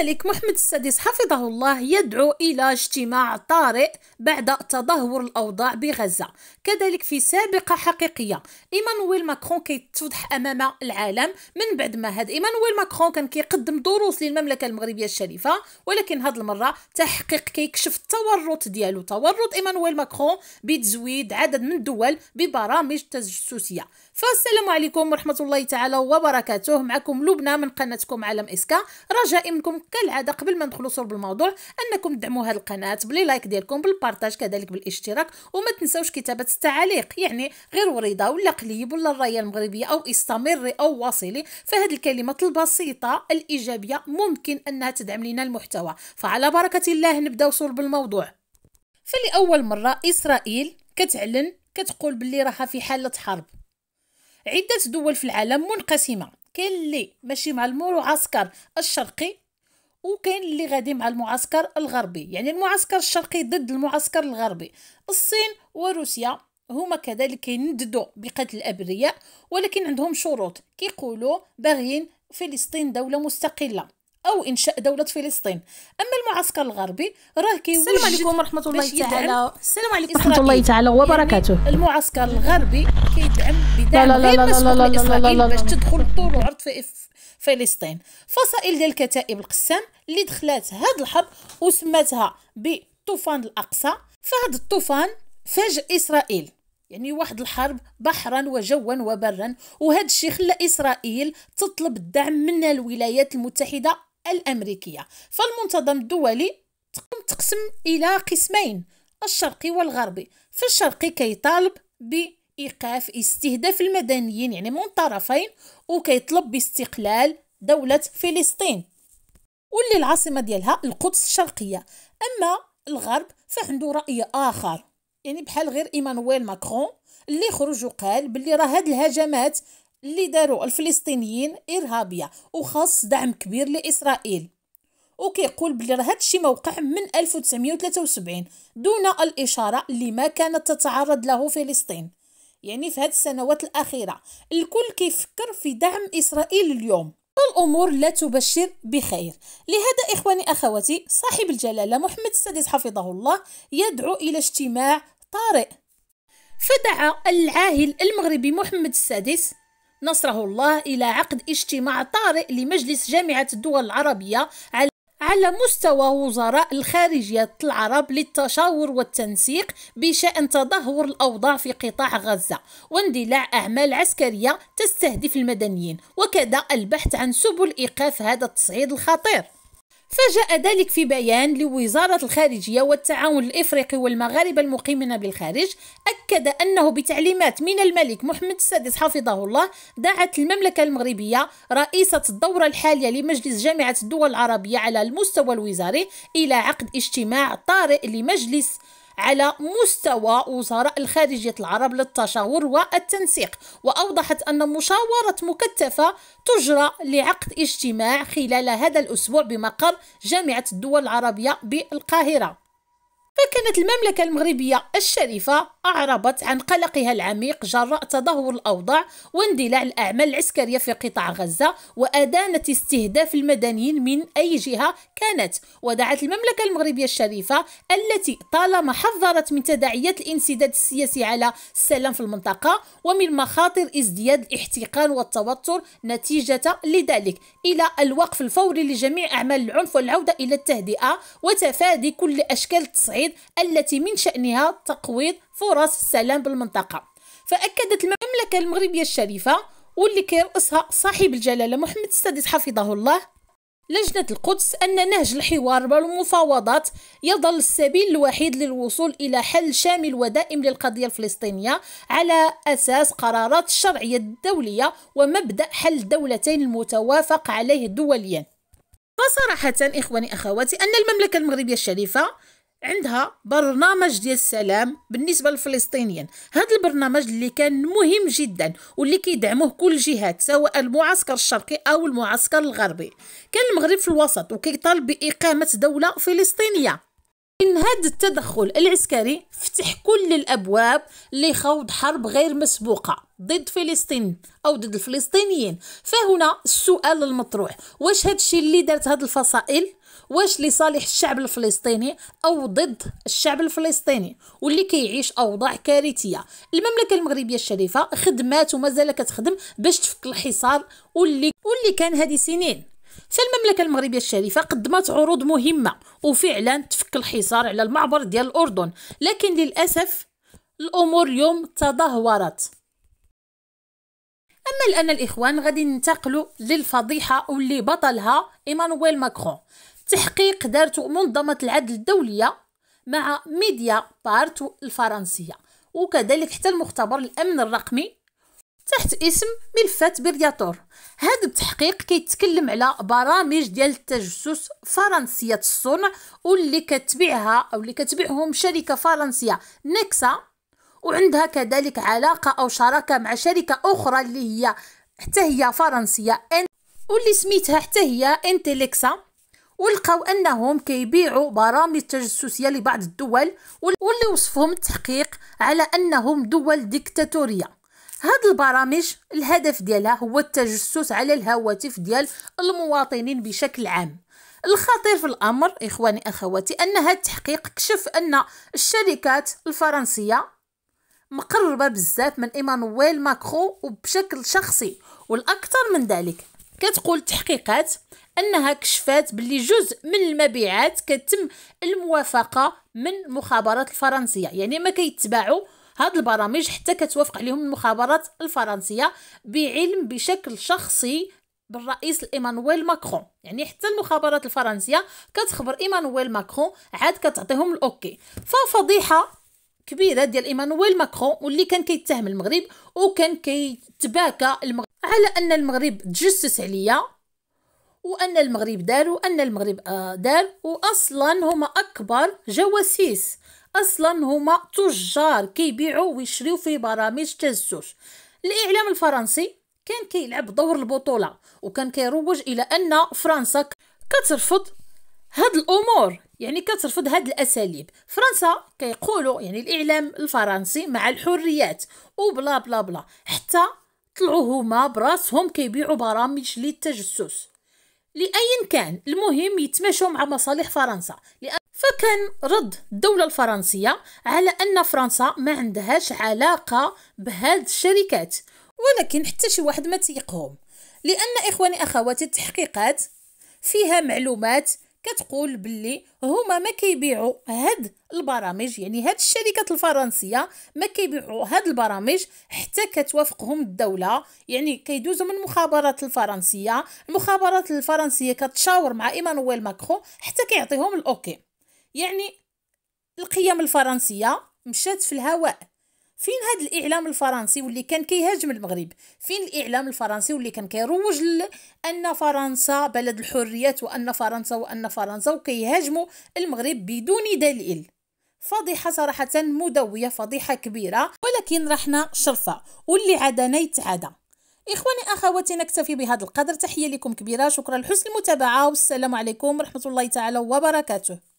الملك محمد السادس حفظه الله يدعو إلى اجتماع طارئ بعد تدهور الأوضاع بغزة كذلك في سابقة حقيقية إيمانويل ماكرون كيتفضح أمام العالم من بعد ما هاد إيمانويل ماكرون كان كيقدم دروس للمملكة المغربية الشريفة ولكن هاد المرة تحقيق كيكشف التورط ديالو تورط إيمانويل ماكرون بتزويد عدد من الدول ببرامج تجسسية فالسلام عليكم ورحمة الله تعالى وبركاته معكم لبنى من قناتكم عالم إسكا رجاء منكم كالعاده قبل ما ندخلوا صلب الموضوع انكم تدعموا هذه القناه بلي لايك ديالكم بالبارطاج كذلك بالاشتراك وما تنساوش كتابه التعاليق يعني غير وريضه ولا قليب ولا الرايه المغربيه او استمري او واصلي فهذه الكلمات البسيطه الايجابيه ممكن انها تدعم لنا المحتوى فعلى بركه الله نبداو صلب الموضوع فلاول مره اسرائيل كتعلن كتقول باللي راها في حاله حرب عده دول في العالم منقسمه كاين اللي ماشي مع عسكر الشرقي وكاين اللي غادي مع المعسكر الغربي يعني المعسكر الشرقي ضد المعسكر الغربي الصين وروسيا هما كذلك كينددوا بقتل الابرياء ولكن عندهم شروط كيقولوا باغيين فلسطين دوله مستقله او انشاء دوله فلسطين اما المعسكر الغربي راه كيوجد السلام عليكم ورحمه الله تعالى السلام عليكم ورحمه الله تعالى يعني وبركاته يعني المعسكر الغربي كيدعم بدعم غير مسبوق لاسرائيل باش تدخل الطور وعرض في فلسطين فصائل ديال كتائب القسام اللي دخلات هاد الحرب وسماتها بطوفان الاقصى فهاد الطوفان فاج اسرائيل يعني واحد الحرب بحرا وجوا وبرا وهذا الشيء خلى اسرائيل تطلب الدعم من الولايات المتحده الامريكيه فالمنتظم الدولي تقوم تقسم الى قسمين الشرقي والغربي فالشرقي كيطالب ب إيقاف استهداف المدنيين يعني من طرفين وكيطلب باستقلال دولة فلسطين واللي العاصمة ديالها القدس الشرقية أما الغرب فعنده رأي آخر يعني بحال غير إيمانويل ماكرون اللي خرج وقال باللي راه هاد الهجمات اللي داروا الفلسطينيين إرهابية وخاص دعم كبير لإسرائيل وكيقول بلي راه هادشي موقع من 1973 دون الإشارة لما كانت تتعرض له فلسطين يعني في هذه السنوات الأخيرة الكل كيفكر في دعم إسرائيل اليوم الأمور لا تبشر بخير لهذا إخواني أخواتي صاحب الجلالة محمد السادس حفظه الله يدعو إلى اجتماع طارئ فدعا العاهل المغربي محمد السادس نصره الله إلى عقد اجتماع طارئ لمجلس جامعة الدول العربية على على مستوى وزراء الخارجية العرب للتشاور والتنسيق بشأن تدهور الأوضاع في قطاع غزة واندلاع أعمال عسكرية تستهدف المدنيين وكذا البحث عن سبل إيقاف هذا التصعيد الخطير فجاء ذلك في بيان لوزارة الخارجية والتعاون الإفريقي والمغاربة المقيمين بالخارج أكد أنه بتعليمات من الملك محمد السادس حفظه الله دعت المملكة المغربية رئيسة الدورة الحالية لمجلس جامعة الدول العربية على المستوى الوزاري إلى عقد اجتماع طارئ لمجلس على مستوى وزراء الخارجية العرب للتشاور والتنسيق وأوضحت أن مشاورة مكثفة تجرى لعقد اجتماع خلال هذا الأسبوع بمقر جامعة الدول العربية بالقاهرة فكانت المملكة المغربية الشريفة أعربت عن قلقها العميق جراء تدهور الأوضاع واندلاع الأعمال العسكرية في قطاع غزة وأدانت استهداف المدنيين من أي جهة كانت ودعت المملكة المغربية الشريفة التي طالما حذرت من تداعيات الانسداد السياسي على السلام في المنطقة ومن مخاطر ازدياد الاحتقان والتوتر نتيجة لذلك إلى الوقف الفوري لجميع أعمال العنف والعودة إلى التهدئة وتفادي كل أشكال التصعيد التعويض التي من شأنها تقويض فرص السلام بالمنطقة فأكدت المملكة المغربية الشريفة واللي كيرأسها صاحب الجلالة محمد السادس حفظه الله لجنة القدس أن نهج الحوار والمفاوضات يظل السبيل الوحيد للوصول إلى حل شامل ودائم للقضية الفلسطينية على أساس قرارات الشرعية الدولية ومبدأ حل الدولتين المتوافق عليه دوليا فصراحة إخواني أخواتي أن المملكة المغربية الشريفة عندها برنامج ديال السلام بالنسبه للفلسطينيين هذا البرنامج اللي كان مهم جدا واللي كيدعموه كل الجهات سواء المعسكر الشرقي او المعسكر الغربي كان المغرب في الوسط وكيطالب باقامه دوله فلسطينيه إن هذا التدخل العسكري فتح كل الابواب لخوض حرب غير مسبوقه ضد فلسطين او ضد الفلسطينيين فهنا السؤال المطروح واش هادشي اللي دارت هاد الفصائل واش لصالح الشعب الفلسطيني او ضد الشعب الفلسطيني واللي كيعيش اوضاع كارثيه المملكه المغربيه الشريفه خدمات ومازال كتخدم باش تفك الحصار واللي واللي كان هذه سنين حتى المملكه المغربيه الشريفه قدمت عروض مهمه وفعلا تفك الحصار على المعبر ديال الاردن لكن للاسف الامور اليوم تدهورت اما الان الاخوان غادي ننتقلوا للفضيحه واللي بطلها ايمانويل ماكرون تحقيق دارته منظمه العدل الدوليه مع ميديا بارت الفرنسيه وكذلك حتى المختبر الامن الرقمي تحت اسم ملفات بيرياتور هذا التحقيق كيتكلم على برامج ديال التجسس فرنسيه الصنع واللي كتبعها او اللي كتبعهم شركه فرنسيه نكسا وعندها كذلك علاقه او شراكه مع شركه اخرى اللي هي حتى هي فرنسيه ان واللي سميتها حتى هي انتليكسا ولقاو انهم كيبيعوا برامج تجسسيه لبعض الدول واللي وصفهم التحقيق على انهم دول ديكتاتوريه هاد البرامج الهدف ديالها هو التجسس على الهواتف ديال المواطنين بشكل عام الخطير في الامر اخواني اخواتي ان هذا التحقيق كشف ان الشركات الفرنسيه مقربه بزاف من ايمانويل ماكرو وبشكل شخصي والاكثر من ذلك كتقول التحقيقات انها كشفات بلي جزء من المبيعات كتم الموافقه من المخابرات الفرنسيه يعني ما كيتباعوا هاد البرامج حتى كتوافق عليهم المخابرات الفرنسيه بعلم بشكل شخصي بالرئيس ايمانويل ماكرون يعني حتى المخابرات الفرنسيه كتخبر ايمانويل ماكرون عاد كتعطيهم الاوكي ففضيحه كبيره ديال ايمانويل ماكرون واللي كان كيتهم المغرب وكان كيتباكى المغرب على ان المغرب تجسس عليا وان المغرب دار وان المغرب آه، دار واصلا هما اكبر جواسيس اصلا هما تجار كيبيعوا ويشريو في برامج تزوج الاعلام الفرنسي كان كيلعب دور البطوله وكان كيروج الى ان فرنسا كترفض هاد الامور يعني كترفض هاد الاساليب فرنسا كيقولوا يعني الاعلام الفرنسي مع الحريات وبلا بلا بلا حتى طلعوا هما براسهم كيبيعوا برامج للتجسس لأي كان المهم يتماشوا مع مصالح فرنسا لأن فكان رد الدولة الفرنسية على أن فرنسا ما عندهاش علاقة بهاد الشركات ولكن حتى شي واحد ما تيقهم لأن إخواني أخواتي التحقيقات فيها معلومات كتقول باللي هما ما كيبيعوا هاد البرامج يعني هاد الشركات الفرنسيه ما كيبيعوا هاد البرامج حتى كتوافقهم الدوله يعني كيدوزوا من المخابرات الفرنسيه المخابرات الفرنسيه كتشاور مع ايمانويل ماكرون حتى كيعطيهم الاوكي يعني القيم الفرنسيه مشات في الهواء فين هذا الاعلام الفرنسي واللي كان كيهاجم المغرب فين الاعلام الفرنسي واللي كان كيروج ان فرنسا بلد الحريات وان فرنسا وان فرنسا وكيهاجموا المغرب بدون دليل فضيحة صراحة مدوية فضيحة كبيرة ولكن رحنا شرفة واللي عدنا يتعدى إخواني أخواتي نكتفي بهذا القدر تحية لكم كبيرة شكرا لحسن المتابعة والسلام عليكم ورحمة الله تعالى وبركاته